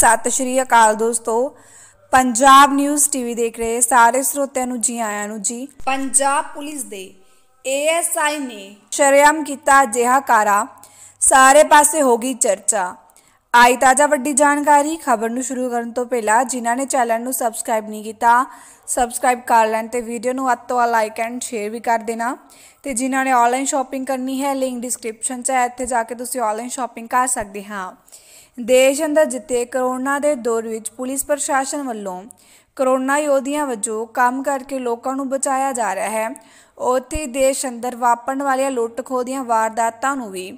ਸਤਿ ਸ਼੍ਰੀ ਅਕਾਲ ਦੋਸਤੋ Punjab news TV ਦੇਖ ਰਹੇ ਸਾਰੇ ਸਰੋਤਿਆਂ ਨੂੰ ਜੀ ਆਇਆਂ ਨੂੰ ਜੀ ਪੰਜਾਬ ਪੁਲਿਸ ਦੇ ਏਐਸਆਈ ਨੇ ਸ਼ਰਿਆਮ ਕੀਤਾ ਜਿਹਾ ਕਾਰਾ ਸਾਰੇ ਪਾਸੇ ਹੋ ਗਈ ਚਰਚਾ ਆਈ ਤਾਜ਼ਾ ਵੱਡੀ ਜਾਣਕਾਰੀ ਖਬਰ ਨੂੰ ਸ਼ੁਰੂ ਕਰਨ ਤੋਂ ਪਹਿਲਾਂ ਜਿਨ੍ਹਾਂ ਨੇ ਚੈਨਲ ਨੂੰ ਸਬਸਕ੍ਰਾਈਬ ਨਹੀਂ ਕੀਤਾ ਸਬਸਕ੍ਰਾਈਬ ਕਰ ਲੈਣ ਤੇ ਵੀਡੀਓ ਨੂੰ ਵੱਧ ਆ ਲਾਈਕ ਐਂਡ ਸ਼ੇਅਰ ਵੀ ਕਰ ਦੇਣਾ ਤੇ ਜਿਨ੍ਹਾਂ ਨੇ ਆਨਲਾਈਨ ਸ਼ਾਪਿੰਗ ਕਰਨੀ ਹੈ ਲਿੰਕ ਡਿਸਕ੍ਰਿਪਸ਼ਨ 'ਚ ਹੈ ਇੱਥੇ ਜਾ ਕੇ ਤੁਸੀਂ ਆਨਲਾਈਨ ਸ਼ਾਪਿੰਗ ਕਰ ਸਕਦੇ ਹਾਂ ਦੇਸ਼ ਅੰਦਰ ਜਿੱਥੇ ਕਰੋਨਾ ਦੇ ਦੌਰ ਵਿੱਚ ਪੁਲਿਸ ਪ੍ਰਸ਼ਾਸਨ ਵੱਲੋਂ ਕਰੋਨਾ ਯੋਧਿਆਂ ਵਜੋਂ ਕੰਮ ਕਰਕੇ ਲੋਕਾਂ ਨੂੰ ਬਚਾਇਆ ਜਾ ਰਿਹਾ ਹੈ ਉੱਥੇ ਦੇਸ਼ ਅੰਦਰ ਵਾਪਰਨ ਵਾਲੀਆਂ ਲੁੱਟ-ਖੋਹ ਦੀਆਂ ਵਾਰਦਾਤਾਂ ਨੂੰ ਵੀ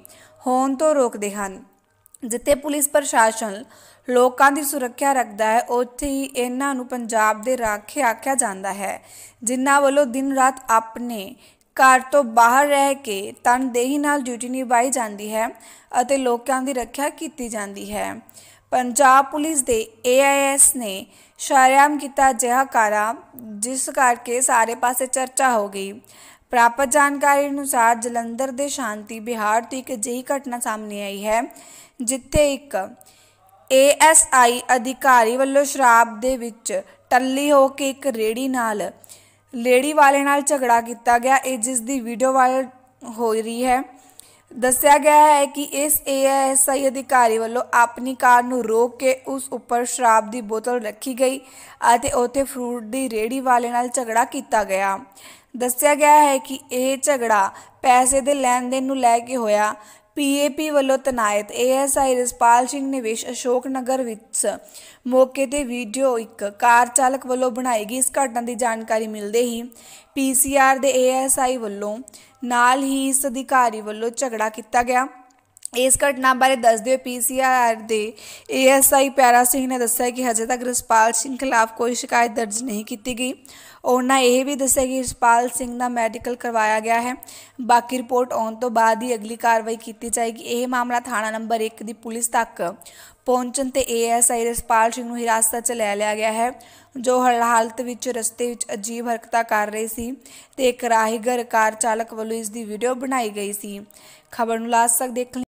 ਹੋਣ ਤੋਂ ਰੋਕਦੇ ਹਨ ਜਿੱਥੇ ਪੁਲਿਸ ਪ੍ਰਸ਼ਾਸਨ ਲੋਕਾਂ ਦੀ ਸੁਰੱਖਿਆ ਰੱਖਦਾ ਹੈ ਉੱਥੇ ਹੀ ਇਹਨਾਂ ਨੂੰ ਪੰਜਾਬ ਦੇ ਰਾਖੇ ਆਖਿਆ ਜਾਂਦਾ ਹੈ ਜਿਨ੍ਹਾਂ ਵੱਲੋਂ ਦਿਨ ਰਾਤ ਆਪਣੇ ਘਰ ਤੋਂ ਬਾਹਰ ਰਹਿ ਕੇ ਤਨਦੇਹੀ ਨਾਲ ਡਿਊਟੀ ਨਿਭਾਈ ਜਾਂਦੀ ਹੈ ਅਤੇ ਲੋਕਾਂ ਦੀ ਰੱਖਿਆ ਕੀਤੀ ਜਾਂਦੀ ਹੈ ਪੰਜਾਬ ਪੁਲਿਸ ਦੇ ਏਆਈਐਸ ਨੇ ਸ਼ਰਿਆਮ ਕੀਤਾ ਜਿਹਾ ਕਾਰਾ ਜਿਸ ਕਰਕੇ ਸਾਰੇ ਪਾਸੇ ਚਰਚਾ ਹੋ ਗਈ ਪ੍ਰਾਪਤ ਜਾਣਕਾਰੀ ਅਨੁਸਾਰ ਜਲੰਧਰ ਦੇ ਸ਼ਾਂਤੀ ਵਿਹਾਰ ਤੋਂ ਇੱਕ ਜਿਹੀ ਘਟਨਾ ਸਾਹਮਣੇ ਆਈ ਹੈ ਜਿੱਥੇ ਇੱਕ ਏਐਸਆਈ ਅਧਿਕਾਰੀ ਵੱਲੋਂ ਸ਼ਰਾਬ ਦੇ ਵਿੱਚ ਟੱਲੀ ਹੋ ਕੇ ਇੱਕ ਰੇੜੀ ਨਾਲ ਲੇਡੀ ਵਾਲੇ ਨਾਲ ਝਗੜਾ ਕੀਤਾ ਗਿਆ ਇਹ ਜਿਸ ਦੀ ਵੀਡੀਓ ਵਾਇਰਲ ਹੋ ਰਹੀ ਹੈ ਦੱਸਿਆ ਗਿਆ ਹੈ ਕਿ ਇਸ ਏਐਸਆਈ ਅਧਿਕਾਰੀ ਵੱਲੋਂ ਆਪਣੀ ਕਾਰ ਨੂੰ ਰੋਕ ਕੇ ਉਸ ਉੱਪਰ ਸ਼ਰਾਬ ਦੀ ਬੋਤਲ ਰੱਖੀ ਗਈ ਅਤੇ ਉੱਥੇ ਫਰੂਟ ਦੀ ਰੇੜੀ ਵਾਲੇ ਨਾਲ ਝਗੜਾ ਕੀਤਾ ਗਿਆ ਦੱਸਿਆ ਗਿਆ ਹੈ ਕਿ ਇਹ ਝਗੜਾ ਪੈਸੇ ਦੇ ਲੈਣ ਦੇਣ ਨੂੰ ਲੈ ਕੇ ਹੋਇਆ ਪੀਏਪੀ ਵੱਲੋਂ ਤਨਾਇਤ ਏਐਸਆਈ ਰਿਸਪਾਲ ਸਿੰਘ ਨੇ ਵਿਸ਼ ਅਸ਼ੋਕ ਨਗਰ ਵਿੱਚ ਮੌਕੇ ਤੇ ਵੀਡੀਓ ਇੱਕ ਕਾਰ ਚਾਲਕ ਵੱਲੋਂ ਬਣਾਈ ਗਈ ਇਸ ਘਟਨਾ ਦੀ ਜਾਣਕਾਰੀ ਮਿਲਦੇ ਹੀ ਪੀਸੀਆਰ ਦੇ ਏਐਸਆਈ ਵੱਲੋਂ ਨਾਲ ਹੀ ਇਸ ਅਧਿਕਾਰੀ ਵੱਲੋਂ ਝਗੜਾ ਕੀਤਾ ਗਿਆ ਇਸ ਘਟਨਾ ਬਾਰੇ ਦੱਸਦੇ ਹੋਏ ਪੀਸੀਆਰ ਦੇ ਏਐਸਆਈ ਪਿਆਰਾ ਸਿੰਘ ਨੇ ਦੱਸਿਆ ਕਿ ਹਜੇ ਤੱਕ ਰਸਪਾਲ ਸਿੰਘ ਖਿਲਾਫ ਕੋਈ ਸ਼ਿਕਾਇਤ ਦਰਜ ਨਹੀਂ ਕੀਤੀ ਗਈ ਉਹਨਾਂ ਇਹ ਵੀ ਦੱਸਿਆ ਕਿ ਰਸਪਾਲ ਸਿੰਘ ਦਾ ਮੈਡੀਕਲ ਕਰਵਾਇਆ ਗਿਆ ਹੈ ਬਾਕੀ ਰਿਪੋਰਟ ਆਉਣ ਤੋਂ ਬਾਅਦ ਹੀ ਅਗਲੀ ਕਾਰਵਾਈ ਕੀਤੀ ਜਾਏਗੀ ਇਹ ਮਾਮਲਾ ਥਾਣਾ ਨੰਬਰ 1 ਦੀ ਪੁਲਿਸ ਤੱਕ ਪਹੁੰਚਣ ਤੇ ਏਐਸਆਈ ਰਸਪਾਲ ਸਿੰਘ ਨੂੰ ਹਿਰਾਸਤ 'ਚ ਲੈ ਲਿਆ ਗਿਆ ਹੈ ਜੋ ਹਰ ਹਾਲਤ ਵਿੱਚ ਰਸਤੇ ਵਿੱਚ ਅਜੀਬ ਹਰਕਤਾਂ ਕਰ ਰਹੇ ਸੀ ਤੇ ਇੱਕ ਰਾਹਗਰ ਕਾਰ ਚਾਲਕ ਵੱਲੋਂ ਇਸ ਦੀ ਵੀਡੀਓ ਬਣਾਈ ਗਈ ਸੀ ਖਬਰ ਨੂੰ ਲਾਸਟ ਤੱਕ ਦੇਖ